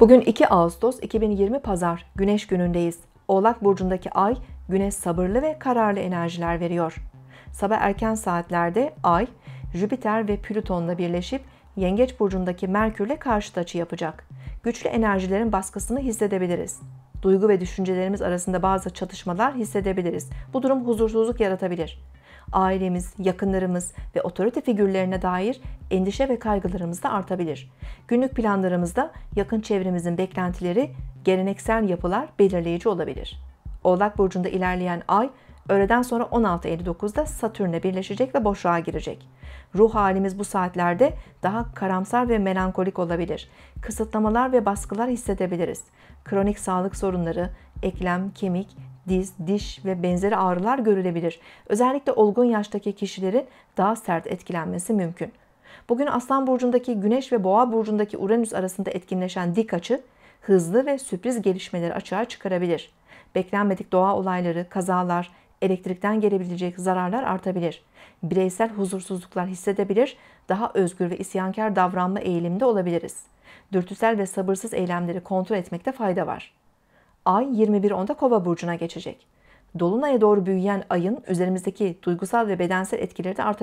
Bugün 2 Ağustos 2020 Pazar Güneş günündeyiz. Oğlak burcundaki ay Güneş sabırlı ve kararlı enerjiler veriyor. Sabah erken saatlerde ay Jüpiter ve Plüton'la birleşip Yengeç burcundaki Merkür'le karşıt açı yapacak. Güçlü enerjilerin baskısını hissedebiliriz. Duygu ve düşüncelerimiz arasında bazı çatışmalar hissedebiliriz. Bu durum huzursuzluk yaratabilir ailemiz, yakınlarımız ve otorite figürlerine dair endişe ve kaygılarımız da artabilir. Günlük planlarımızda yakın çevremizin beklentileri, geleneksel yapılar belirleyici olabilir. Oğlak burcunda ilerleyen ay öğleden sonra 16.59'da Satürn'le birleşecek ve boşluğa girecek. Ruh halimiz bu saatlerde daha karamsar ve melankolik olabilir. Kısıtlamalar ve baskılar hissedebiliriz. Kronik sağlık sorunları, eklem, kemik, diz, diş ve benzeri ağrılar görülebilir. Özellikle olgun yaştaki kişilerin daha sert etkilenmesi mümkün. Bugün Aslan burcundaki Güneş ve Boğa burcundaki Uranüs arasında etkinleşen dik açı hızlı ve sürpriz gelişmeleri açığa çıkarabilir. Beklenmedik doğa olayları, kazalar, elektrikten gelebilecek zararlar artabilir. Bireysel huzursuzluklar hissedebilir, daha özgür ve isyankar davranma eğilimde olabiliriz. Dürtüsel ve sabırsız eylemleri kontrol etmekte fayda var. Ay 21.10'da Kova burcuna geçecek. Dolunay'a doğru büyüyen ayın üzerimizdeki duygusal ve bedensel etkileri de artabilir.